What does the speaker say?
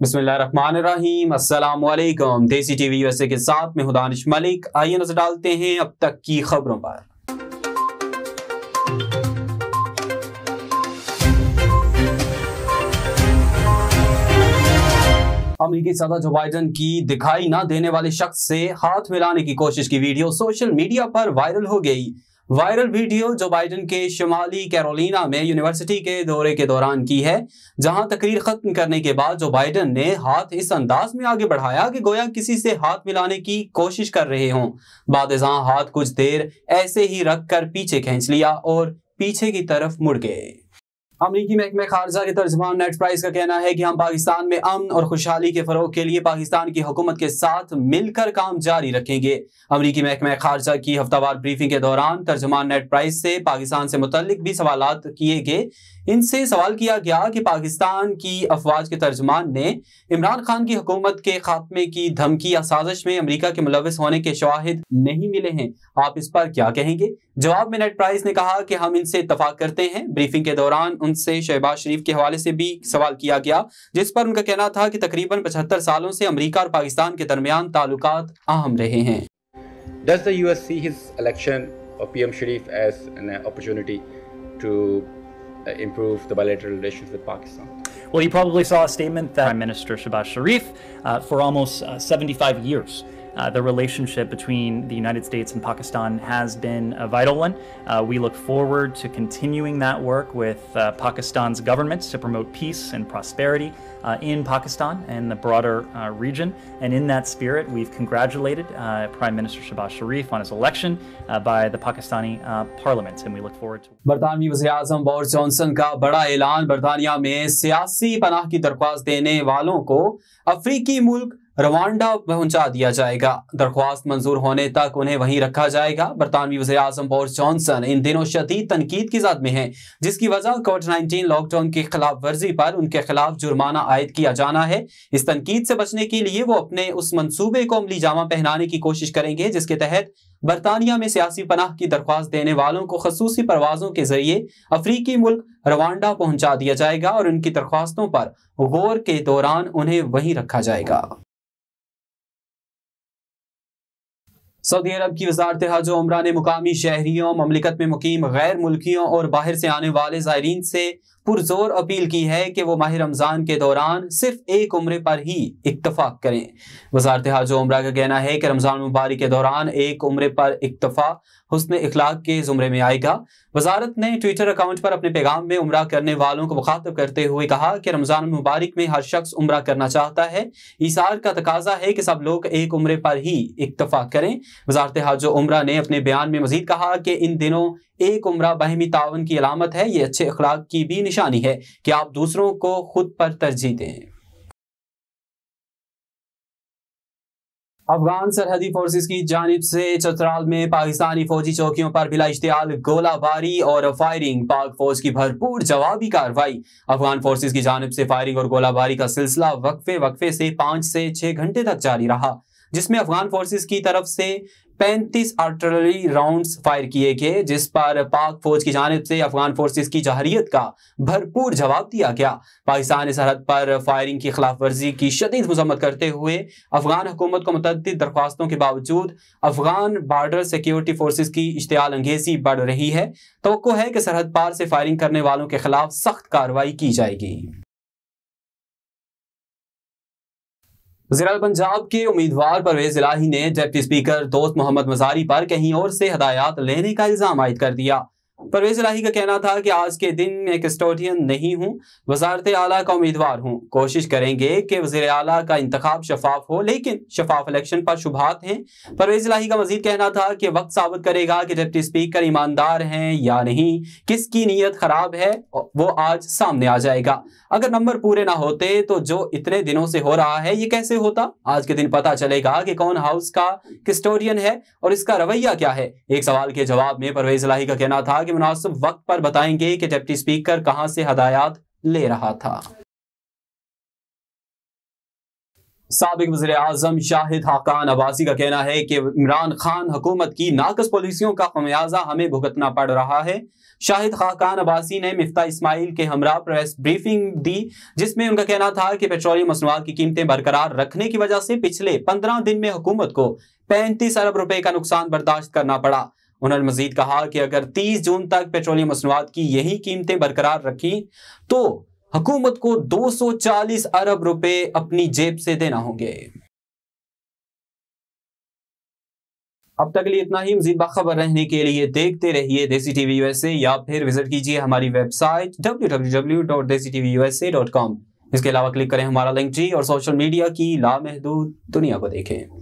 बिस्मिल्लाम देसी TV USA के साथ में हुदानिश मलिक आइए नजर डालते हैं अब तक की खबरों पर अमरीकी सदर जो बाइडन की दिखाई ना देने वाले शख्स से हाथ मिलाने की कोशिश की वीडियो सोशल मीडिया पर वायरल हो गई वायरल वीडियो जो बाइडन के शुमाली कैरोलिना में यूनिवर्सिटी के दौरे के दौरान की है जहां तकरीर खत्म करने के बाद जो बाइडन ने हाथ इस अंदाज में आगे बढ़ाया कि गोया किसी से हाथ मिलाने की कोशिश कर रहे हों बाद हाथ कुछ देर ऐसे ही रख कर पीछे खींच लिया और पीछे की तरफ मुड़ गए अमरीकी महकमे खारजा के तर्जमान नेट प्राइस का कहना है कि हम पाकिस्तान में अमन और खुशहाली के फरोग के लिए पाकिस्तान की हुकूमत के साथ मिलकर काम जारी रखेंगे अमरीकी महकमे खारजा की हफ्तावार ब्रीफिंग के दौरान तर्जमान नेट प्राइस से पाकिस्तान से मुतलिक भी सवाल किए गए इनसे सवाल किया गया कि पाकिस्तान की अफवाज के तर्जमान ने इमरान खान की हुकूमत के खात्मे की धमकी या साजिश में अमरीका के मुलविस होने के शवाहद नहीं मिले हैं आप इस पर क्या कहेंगे जवाब में नेट प्राइस ने कहा कि हम इनसे इतफाक करते हैं ब्रीफिंग के दौरान उनसे शहबाज शरीफ के हवाले से भी सवाल किया गया जिस पर उनका कहना था कि तकरीबन पचहत्तर सालों से अमरीका और पाकिस्तान के दरमियान ताल्लुक अहम रहे हैं Does the US see his election of PM Sharif as an opportunity to Uh, improve the bilateral relations with Pakistan. Well, you probably saw a statement that Prime Minister Shabaz Sharif, uh, for almost uh, 75 years, uh, the relationship between the United States and Pakistan has been a vital one. Uh, we look forward to continuing that work with uh, Pakistan's government to promote peace and prosperity uh, in Pakistan and the broader uh, region. And in that spirit, we've congratulated uh, Prime Minister Shahbaz Sharif on his election by the Pakistani parliament, and we look forward to. बरतानवी Rwanda पहुंचा दिया जाएगा दरख्वास्त मंजूर होने तक उन्हें वहीं रखा जाएगा बरतानवी वजे अजम बोरिस जॉनसन इन दिनों शदीद तनकीद की जद में है जिसकी वजह कोविड नाइन्टीन लॉकडाउन की खिलाफ वर्जी पर उनके खिलाफ जुर्माना आयद किया जाना है इस तनकीद से बचने के लिए वो अपने उस मनसूबे को अमली जामा पहनाने की कोशिश करेंगे जिसके तहत बरतानिया में सियासी पनाह की दरख्वास्त देने वालों को खसूसी परवाजों के जरिए अफ्रीकी मुल्क रवांडा पहुंचा दिया जाएगा और उनकी दरख्वास्तों पर गौर के दौरान उन्हें वहीं रखा जाएगा सऊदी अरब की वजारत हज उमरा ने मुकामी शहरीों ममलिकत में मुकीम गैर मुल्कियों और बाहर से आने वाले ज़ायरीन से पुरजोर अपील की है कि वो माह रमज़ान के दौरान सिर्फ एक उम्र पर ही इतफाक़ करें वजारत हज उमरा का कहना है कि रमज़ान मुबारक के दौरान एक उम्र पर इतफा हसन इखलाक के जुमरे में आएगा वजारत ने ट्विटर अकाउंट पर अपने पैगाम में उम्र करने वालों को मुखातब करते हुए कहा कि रमज़ान मुबारक में हर शख्स उम्र करना चाहता है इसार का तकाजा है कि सब लोग एक उम्र पर ही इतफा करें वजारत हाज उम्र ने अपने बयान में मजीद कहा कि इन दिनों एक उम्र बहमी तावन की अलामत है ये अच्छे अखलाक की भी निशानी है कि आप दूसरों को खुद पर तरजीह दें अफगान सरहदी फोर्सेस की जानब से चतराल में पाकिस्तानी फौजी चौकियों पर बिला इश्तियाल गोलाबारी और फायरिंग पाक फौज की भरपूर जवाबी कार्रवाई अफगान फोर्सेस की जानब से फायरिंग और गोलाबारी का सिलसिला वक्फे वक्फे से पांच से छह घंटे तक जारी रहा जिसमें अफगान फोर्सेस की तरफ से पैंतीस आर्टिलरी राउंड्स फायर किए गए जिस पर पाक फौज की जानब से अफगान फोर्सेस की जहरीत का भरपूर जवाब दिया गया पाकिस्तान सरहद पर फायरिंग की खिलाफ वर्जी की शदीद मजम्मत करते हुए अफगान हुकूमत को मतद दरख्वास्तों के बावजूद अफगान बार्डर सिक्योरिटी फोर्सेज की इश्तियाल अंगेजी बढ़ रही है तो है कि सरहद पार से फायरिंग करने वालों के खिलाफ सख्त कार्रवाई की जाएगी जिला पंजाब के उम्मीदवार परवेज इलाही ने डिप्टी स्पीकर दोस्त मोहम्मद मजारी पर कहीं और से हदायत लेने का इल्जाम आयद कर दिया परवेज राही का कहना था कि आज के दिन मैं कस्टोडियन नहीं हूँ वजारत आला का उम्मीदवार हूँ कोशिश करेंगे कि वजीर अला का इंतखब शफाफ हो लेकिन शफाफ इलेक्शन पर शुभात हैं परवेज राही का मजीद कहना था कि वक्त साबित करेगा कि डिप्टी स्पीकर ईमानदार हैं या नहीं किसकी नीयत खराब है वो आज सामने आ जाएगा अगर नंबर पूरे ना होते तो जो इतने दिनों से हो रहा है ये कैसे होता आज के दिन पता चलेगा कि कौन हाउस का कस्टोडियन है और इसका रवैया क्या है एक सवाल के जवाब में परवेज लाही का कहना था के मुनासिब वक्त पर बताएंगे कि डिप्टी स्पीकर कहां से हदायत ले रहा था सबक वजर अजम शाहिद हाकान अबासी का कहना है कि इमरान खान हुकूमत की नाकस पॉलिसियों का खमियाजा हमें भुगतना पड़ रहा है शाहिद खाकान अबासी ने मिफ्ता इस्माइल के हमरा प्रेस ब्रीफिंग दी जिसमें उनका कहना था कि पेट्रोलियम मसनवाद की कीमतें बरकरार रखने की वजह से पिछले पंद्रह दिन में हुकूमत को पैंतीस अरब रुपए का नुकसान बर्दाश्त करना पड़ा उन्होंने मजीद कहा कि अगर 30 जून तक पेट्रोलियम मसनवाद की यही कीमतें बरकरार रखी तो हुकूमत को 240 अरब रुपए अपनी जेब से देना होंगे अब तक लिए इतना ही मजीद बाखबर रहने के लिए देखते रहिए देसी टीवी यूएसए या फिर विजिट कीजिए हमारी वेबसाइट डब्ल्यू इसके अलावा क्लिक करें हमारा लिंक जी और सोशल मीडिया की लामहदूद दुनिया को देखें